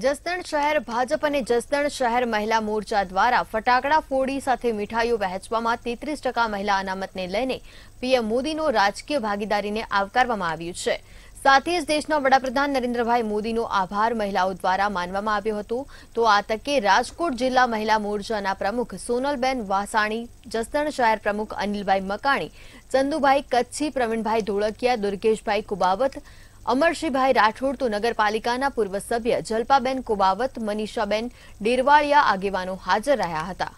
જસદણ શહેર ભાજપ અને જસદણ શહેર મહિલા મોરચા દ્વારા ફટાકડા ફોડી સાથે મીઠાઈઓ વહેંચવામાં તેત્રીસ ટકા મહિલા અનામતને લઈને પીએમ મોદીનો રાજકીય ભાગીદારીને આવકારવામાં આવ્યું છે સાથે જ દેશના વડાપ્રધાન નરેન્દ્રભાઈ મોદીનો આભાર મહિલાઓ દ્વારા માનવામાં આવ્યો હતો તો આ તકે રાજકોટ જિલ્લા મહિલા મોરચાના પ્રમુખ સોનલબેન વાસાણી જસદણ શહેર પ્રમુખ અનિલભાઈ મકાણી ચંદુભાઈ કચ્છી પ્રવીણભાઈ ધોળકિયા દુર્ગેશભાઈ કુબાવત અમરશીભાઈ રાઠોડ તો નગરપાલિકાના પૂર્વ સભ્ય જલ્પાબેન કુબાવત મનીષાબેન ડેરવાળિયા આગેવાનો હાજર રહ્યા હતા